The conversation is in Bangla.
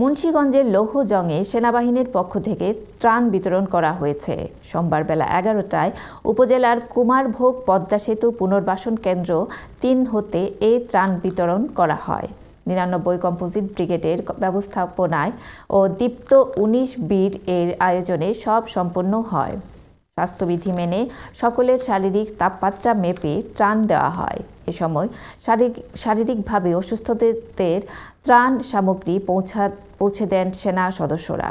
মুন্সীগঞ্জের লৌহজংয়ে সেনাবাহিনীর পক্ষ থেকে ত্রাণ বিতরণ করা হয়েছে সোমবার বেলা এগারোটায় উপজেলার কুমারভোগ পদ্মা সেতু পুনর্বাসন কেন্দ্র তিন হতে এ ত্রাণ বিতরণ করা হয় নিরানব্বই কম্পোজিট ব্রিগেডের ব্যবস্থাপনায় ও দীপ্ত উনিশ বীর এর আয়োজনে সব সম্পন্ন হয় স্বাস্থ্যবিধি মেনে সকলের শারীরিক তাপমাত্রা মেপে ত্রাণ দেওয়া হয় এ সময় শারীরিক শারীরিকভাবে অসুস্থদের ত্রাণ সামগ্রী পৌঁছা পৌঁছে দেন সেনা সদস্যরা